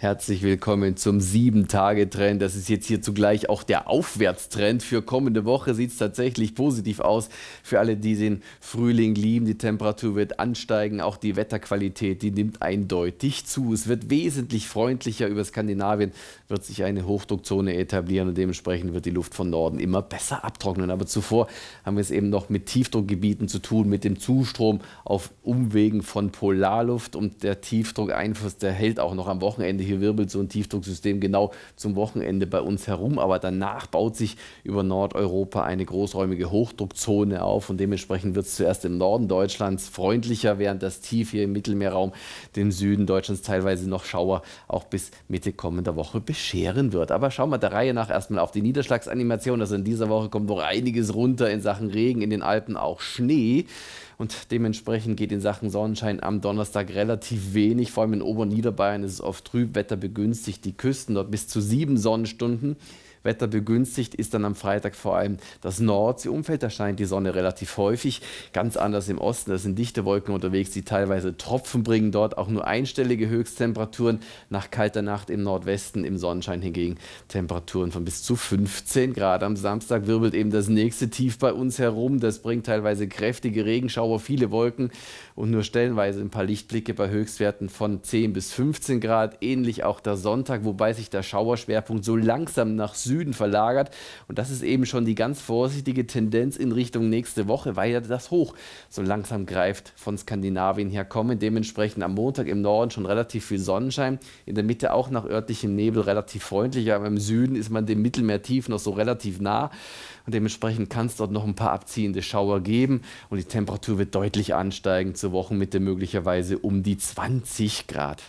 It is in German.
Herzlich willkommen zum 7-Tage-Trend. Das ist jetzt hier zugleich auch der Aufwärtstrend. Für kommende Woche sieht es tatsächlich positiv aus. Für alle, die den Frühling lieben, die Temperatur wird ansteigen. Auch die Wetterqualität, die nimmt eindeutig zu. Es wird wesentlich freundlicher. Über Skandinavien wird sich eine Hochdruckzone etablieren und dementsprechend wird die Luft von Norden immer besser abtrocknen. Aber zuvor haben wir es eben noch mit Tiefdruckgebieten zu tun, mit dem Zustrom auf Umwegen von Polarluft. Und der Tiefdruckeinfluss, der hält auch noch am Wochenende hier wirbelt so ein Tiefdrucksystem genau zum Wochenende bei uns herum. Aber danach baut sich über Nordeuropa eine großräumige Hochdruckzone auf und dementsprechend wird es zuerst im Norden Deutschlands freundlicher, während das Tief hier im Mittelmeerraum den Süden Deutschlands teilweise noch Schauer auch bis Mitte kommender Woche bescheren wird. Aber schauen wir der Reihe nach erstmal auf die Niederschlagsanimation. Also in dieser Woche kommt noch einiges runter in Sachen Regen, in den Alpen auch Schnee. Und dementsprechend geht in Sachen Sonnenschein am Donnerstag relativ wenig. Vor allem in Oberniederbayern ist es oft trüb. Wetter begünstigt die Küsten dort bis zu sieben Sonnenstunden. Wetter begünstigt ist dann am Freitag vor allem das Nordseeumfeld. Da scheint die Sonne relativ häufig. Ganz anders im Osten. Da sind dichte Wolken unterwegs, die teilweise Tropfen bringen. Dort auch nur einstellige Höchsttemperaturen. Nach kalter Nacht im Nordwesten, im Sonnenschein hingegen Temperaturen von bis zu 15 Grad. Am Samstag wirbelt eben das nächste Tief bei uns herum. Das bringt teilweise kräftige Regenschauer, viele Wolken und nur stellenweise ein paar Lichtblicke bei Höchstwerten von 10 bis 15 Grad. Ähnlich auch der Sonntag, wobei sich der Schauerschwerpunkt so langsam nach Süden Süden verlagert. Und das ist eben schon die ganz vorsichtige Tendenz in Richtung nächste Woche, weil ja das hoch so langsam greift von Skandinavien her kommen. Dementsprechend am Montag im Norden schon relativ viel Sonnenschein, in der Mitte auch nach örtlichem Nebel relativ freundlich, aber im Süden ist man dem Mittelmeer tief noch so relativ nah. Und dementsprechend kann es dort noch ein paar abziehende Schauer geben und die Temperatur wird deutlich ansteigen zur Wochenmitte möglicherweise um die 20 Grad.